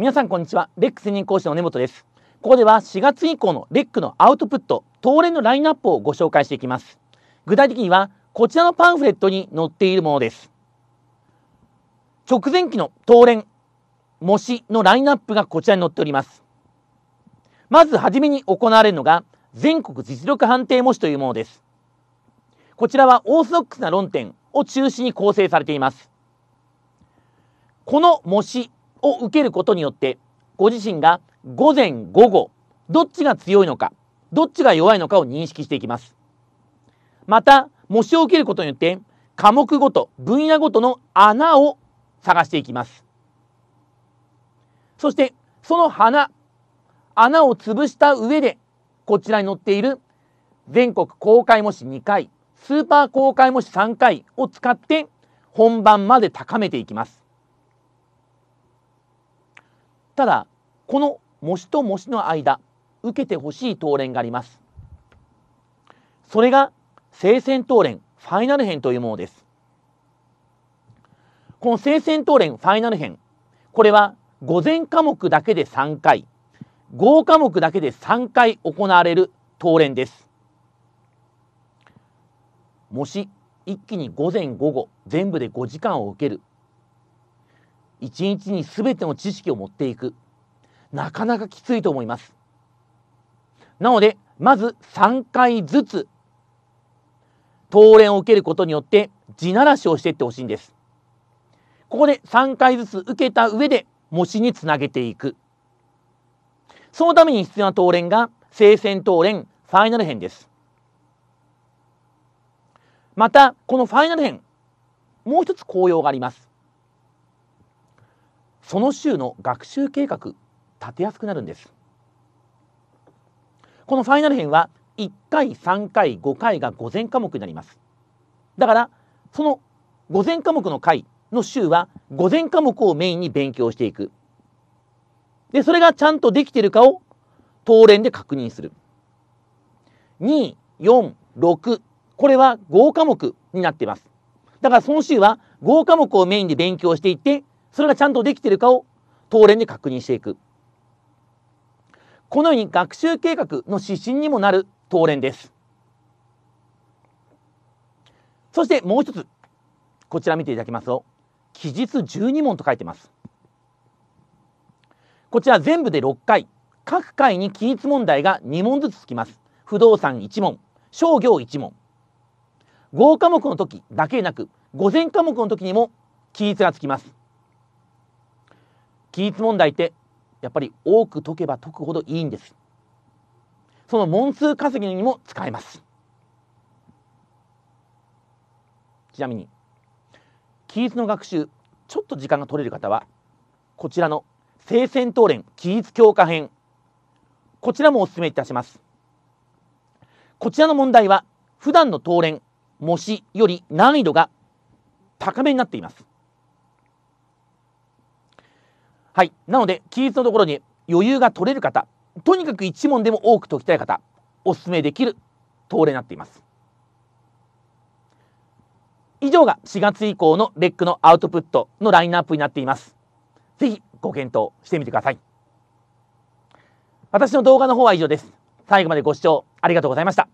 皆さんこんにちはレック専任講師の根本ですここでは4月以降のレックのアウトプット東連のラインナップをご紹介していきます具体的にはこちらのパンフレットに載っているものです直前期の東連模試のラインナップがこちらに載っておりますまずはじめに行われるのが全国実力判定模試というものですこちらはオーソドックスな論点を中心に構成されていますこの模試を受けることによってご自身が午前午後どっちが強いのかどっちが弱いのかを認識していきますまた模試を受けることによって科目ごと分野ごとの穴を探していきますそしてその花穴を潰した上でこちらに載っている全国公開模試2回スーパー公開模試3回を使って本番まで高めていきますただこの模試と模試の間受けてほしい答練がありますそれが聖戦答練ファイナル編というものですこの聖戦答練ファイナル編これは午前科目だけで3回合科目だけで3回行われる答練です模試一気に午前午後全部で5時間を受ける一日に全ての知識を持っていくなかなかきついと思いますなのでまず3回ずつ当練を受けることによって地ならしをしていってほしいんですここで3回ずつ受けた上で模試につなげていくそのために必要な当練が聖戦当練ファイナル編ですまたこのファイナル編もう一つ効用がありますその週の学習計画立てやすくなるんですこのファイナル編は1回3回5回が午前科目になりますだからその午前科目の回の週は午前科目をメインに勉強していくでそれがちゃんとできてるかを当連で確認する246これは5科目になってますだからその週は5科目をメインで勉強していってそれがちゃんとできているかを東連で確認していく。このように学習計画の指針にもなる東連です。そしてもう一つ、こちら見ていただきますと、記述12問と書いてます。こちら全部で6回、各回に記述問題が2問ずつつきます。不動産1問、商業1問。合科目の時だけでなく、午前科目の時にも記述がつきます。記述問題ってやっぱり多く解けば解くほどいいんですその問数稼ぎにも使えますちなみに記述の学習ちょっと時間が取れる方はこちらの聖戦討連記述強化編こちらもお勧めいたしますこちらの問題は普段の討連模試より難易度が高めになっていますはい。なので、記述のところに余裕が取れる方、とにかく1問でも多く解きたい方、お勧めできる通レになっています。以上が4月以降のレックのアウトプットのラインナップになっています。ぜひご検討してみてください。私の動画の方は以上です。最後までご視聴ありがとうございました。